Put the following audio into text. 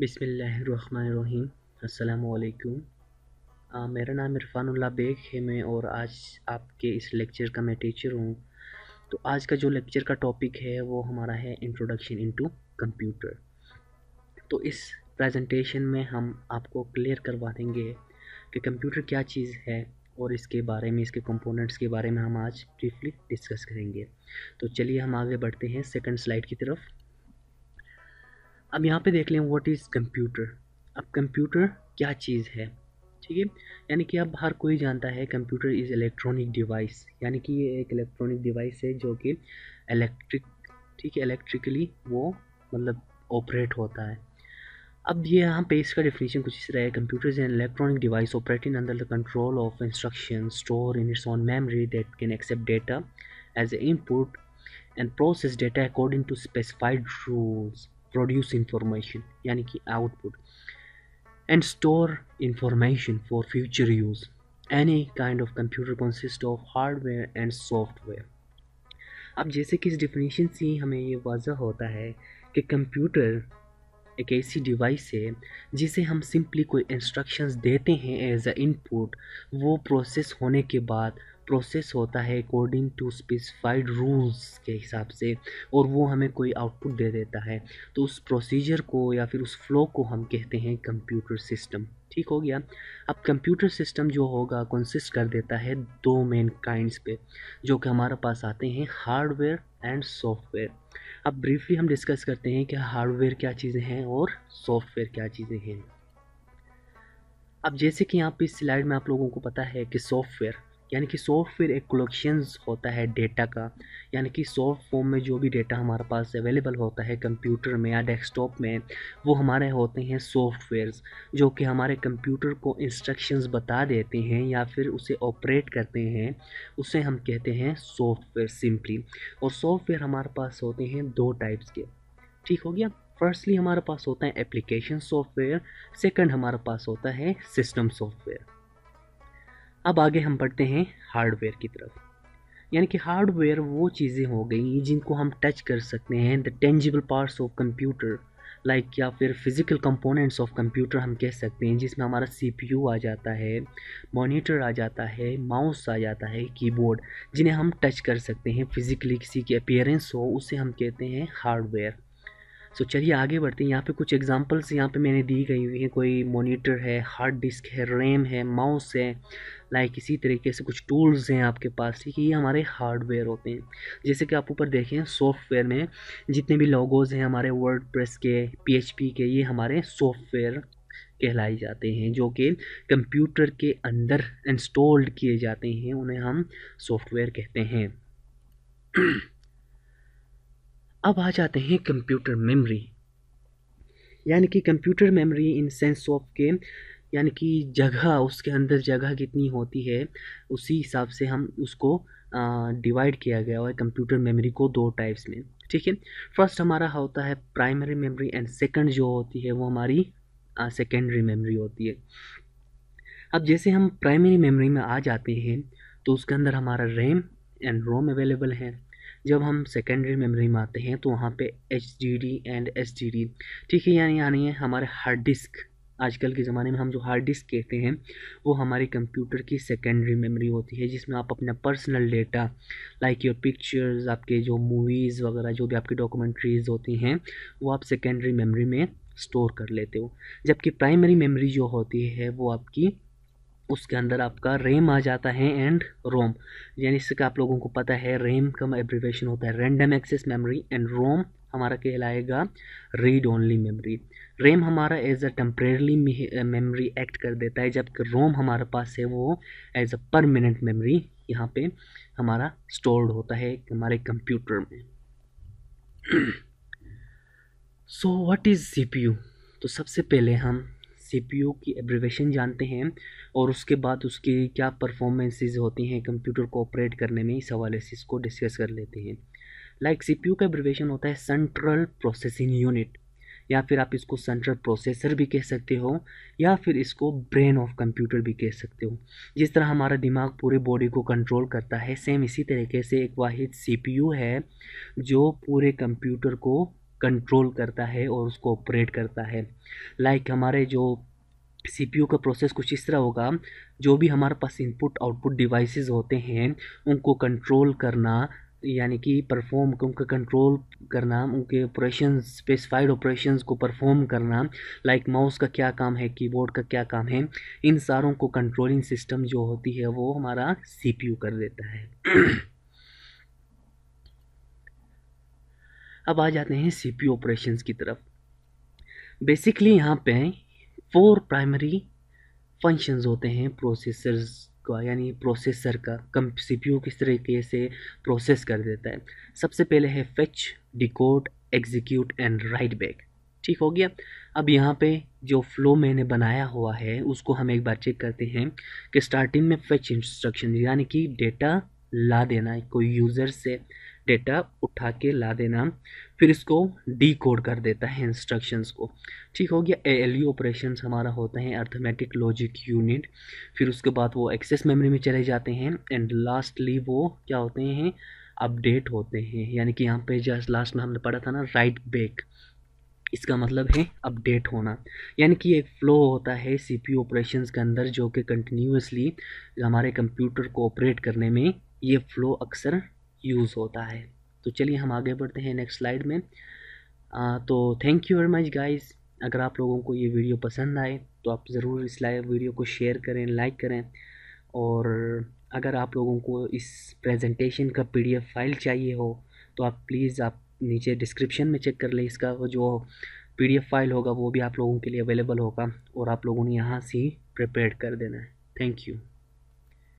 बिसमीम अल्लाम मेरा नाम इरफानुल्ला बेग है मैं और आज आपके इस लेक्चर का मैं टीचर हूँ तो आज का जो लेक्चर का टॉपिक है वो हमारा है इंट्रोडक्शन इनटू कंप्यूटर तो इस प्रेजेंटेशन में हम आपको क्लियर करवा देंगे कि कंप्यूटर क्या चीज़ है और इसके बारे में इसके कंपोनेंट्स के बारे में हम आज ब्रीफली डिस्कस करेंगे तो चलिए हम आगे बढ़ते हैं सेकंड स्लाइड की तरफ अब यहाँ पे देख लें व्हाट इज़ कंप्यूटर अब कंप्यूटर क्या चीज़ है ठीक है यानी कि अब हर कोई जानता है कंप्यूटर इज़ इलेक्ट्रॉनिक डिवाइस यानी कि ये एक इलेक्ट्रॉनिक डिवाइस है जो कि इलेक्ट्रिक ठीक है इलेक्ट्रिकली वो मतलब ऑपरेट होता है अब ये यहाँ पे इसका डिफिनेशन कुछ इस तरह है is and electronic device operating under the control of instruction store in its on memory that can accept data as a input and process data according to specified rules produce information यानी कि output and store information for future use any kind of computer consist of hardware and software अब जैसे कि इस definition से हमें ये वाजह होता है कि कंप्यूटर एक ऐसी डिवाइस है जिसे हम सिंपली कोई इंस्ट्रक्शंस देते हैं एज अ इनपुट वो प्रोसेस होने के बाद प्रोसेस होता है अकॉर्डिंग टू स्पेसिफाइड रूल्स के हिसाब से और वो हमें कोई आउटपुट दे देता है तो उस प्रोसीजर को या फिर उस फ्लो को हम कहते हैं कंप्यूटर सिस्टम ठीक हो गया अब कंप्यूटर सिस्टम जो होगा कंसिस्ट कर देता है दो मेन काइंड्स पे जो कि हमारे पास आते हैं हार्डवेयर एंड सॉफ्टवेयर अब ब्रीफली हम डिस्कस करते हैं कि हार्डवेयर क्या चीज़ें हैं और सॉफ्टवेयर क्या चीज़ें हैं अब जैसे कि यहाँ पे इस स्लाइड में आप लोगों को पता है कि सॉफ्टवेयर यानी कि सॉफ्टवेयर एक कलेक्शन होता है डेटा का यानी कि सॉफ्ट फॉर्म में जो भी डेटा हमारे पास अवेलेबल होता है कंप्यूटर में या डेस्कटॉप में वो हमारे होते हैं सॉफ्टवेयर्स जो कि हमारे कंप्यूटर को इंस्ट्रक्शंस बता देते हैं या फिर उसे ऑपरेट करते हैं उसे हम कहते हैं सॉफ्टवेयर सिंपली और सॉफ्टवेयर हमारे पास होते हैं दो टाइप्स के ठीक हो गया फर्स्टली हमारे पास होता है एप्लीकेशन सॉफ्टवेयर सेकंड हमारे पास होता है सिस्टम सॉफ्टवेयर अब आगे हम पढ़ते हैं हार्डवेयर की तरफ यानी कि हार्डवेयर वो चीज़ें हो गई जिनको हम टच कर सकते हैं the tangible parts of computer like या फिर फिज़िकल कंपोनेंट्स ऑफ कंप्यूटर हम कह सकते हैं जिसमें हमारा सीपीयू आ जाता है मॉनिटर आ जाता है माउस आ जाता है कीबोर्ड जिन्हें हम टच कर सकते हैं फिज़िकली किसी की अपियरेंस हो उसे हम कहते हैं हार्डवेयर सो so, चलिए आगे बढ़ते हैं यहाँ पे कुछ एग्जांपल्स यहाँ पे मैंने दी गई हुई हैं कोई मॉनिटर है हार्ड डिस्क है रैम है माउस है लाइक इसी तरीके से कुछ टूल्स हैं आपके पास ठीक है ये हमारे हार्डवेयर होते हैं जैसे कि आप ऊपर देखें सॉफ्टवेयर में जितने भी लॉगोज़ हैं हमारे वर्ड प्रेस के पी के ये हमारे सॉफ्टवेयर कहलाए जाते हैं जो कि कंप्यूटर के अंदर इंस्टॉल्ड किए जाते हैं उन्हें हम सॉफ्टवेयर कहते हैं अब आ जाते हैं कंप्यूटर मेमोरी यानी कि computer memory in sense of के यानी कि जगह उसके अंदर जगह कितनी होती है उसी हिसाब से हम उसको डिवाइड किया गया हुआ है कंप्यूटर मेमोरी को दो टाइप्स में ठीक है फर्स्ट हमारा होता है प्राइमरी मेमोरी एंड सेकंड जो होती है वो हमारी सेकेंडरी मेमोरी होती है अब जैसे हम प्राइमरी मेमोरी में आ जाते हैं तो उसके अंदर हमारा रैम एंड रोम अवेलेबल है जब हम सेकेंडरी मेमोरी में आते हैं तो वहाँ पे एच एंड एस ठीक है यानी यानी हमारे हार्ड डिस्क आजकल के ज़माने में हम जो हार्ड डिस्क कहते हैं वो हमारे कंप्यूटर की सेकेंडरी मेमोरी होती है जिसमें आप अपना personal data like your pictures आपके जो मूवीज़ वगैरह जो भी आपकी डॉक्यूमेंट्रीज होती हैं वो आप सेकेंडरी मेमोरी में स्टोर कर लेते हो जबकि प्राइमरी मेमोरी जो होती है वो आपकी उसके अंदर आपका रेम आ जाता है एंड रोम यानी इससे आप लोगों को पता है रेम का एब्रीवेशन होता है random access memory and ROM हमारा कहलाएगा रीड ओनली मेमोरी रेम हमारा as a temporary memory act कर देता है जबकि रोम हमारे पास है वो एज अ परमानेंट मेमोरी यहाँ पे हमारा स्टोर्ड होता है हमारे कंप्यूटर में सो वट इज़ सी तो सबसे पहले हम सी की एब्रिवेशन जानते हैं और उसके बाद उसकी क्या परफॉर्मेंसेज होती हैं कंप्यूटर को ऑपरेट करने में इस हवाले से इसको डिस्कस कर लेते हैं लाइक सी पी का एब्रिवेशन होता है सेंट्रल प्रोसेसिंग यूनिट या फिर आप इसको सेंट्रल प्रोसेसर भी कह सकते हो या फिर इसको ब्रेन ऑफ कंप्यूटर भी कह सकते हो जिस तरह हमारा दिमाग पूरे बॉडी को कंट्रोल करता है सेम इसी तरीके से एक वाहिद सीपीयू है जो पूरे कंप्यूटर को कंट्रोल करता है और उसको ऑपरेट करता है लाइक like हमारे जो सीपीयू का प्रोसेस कुछ इस तरह होगा जो भी हमारे पास इनपुट आउटपुट डिवाइसेस होते हैं उनको कंट्रोल करना यानी कि परफॉर्म उनका कंट्रोल करना उनके ऑपरेशन स्पेसिफाइड ऑपरेशंस को परफॉर्म करना लाइक like माउस का क्या काम है कीबोर्ड का क्या काम है इन सारों को कंट्रोलिंग सिस्टम जो होती है वो हमारा सीपीयू कर देता है अब आ जाते हैं सी पी ऑपरेशन की तरफ बेसिकली यहाँ पे फोर प्राइमरी फंक्शंस होते हैं प्रोसेसर्स का यानी प्रोसेसर का कम सी पी किस तरीके से प्रोसेस कर देता है सबसे पहले है fetch decode execute and write back ठीक हो गया अब यहाँ पे जो फ्लो मैंने बनाया हुआ है उसको हम एक बार चेक करते हैं कि स्टार्टिंग में फेच इंस्ट्रक्शन यानी कि डेटा ला देना है कोई यूज़र से डेटा उठा के ला देना फिर इसको डी कोड कर देता है इंस्ट्रक्शंस को ठीक हो गया एल यू ऑपरेशन हमारा होता है अर्थमेटिक लॉजिक यूनिट फिर उसके बाद वो एक्सेस मेमोरी में चले जाते हैं एंड लास्टली वो क्या होते हैं अपडेट होते हैं यानी कि यहाँ पे जस्ट लास्ट में हमने पढ़ा था ना राइट बैक इसका मतलब है अपडेट होना यानी कि एक फ़्लो होता है सी पी ऑपरेशंस के अंदर जो कि कंटिन्यूसली हमारे कंप्यूटर को ऑपरेट करने में ये फ़्लो अक्सर यूज़ होता है तो चलिए हम आगे बढ़ते हैं नेक्स्ट स्लाइड में आ, तो thank you very much guys अगर आप लोगों को ये वीडियो पसंद आए तो आप ज़रूर इस लाइव वीडियो को शेयर करें लाइक करें और अगर आप लोगों को इस प्रेजेंटेशन का पीडीएफ फाइल चाहिए हो तो आप प्लीज़ आप नीचे डिस्क्रिप्शन में चेक कर लें इसका जो पीडीएफ फाइल होगा वो भी आप लोगों के लिए अवेलेबल होगा और आप लोगों ने यहाँ से ही प्रिपेयर कर देना है थैंक यू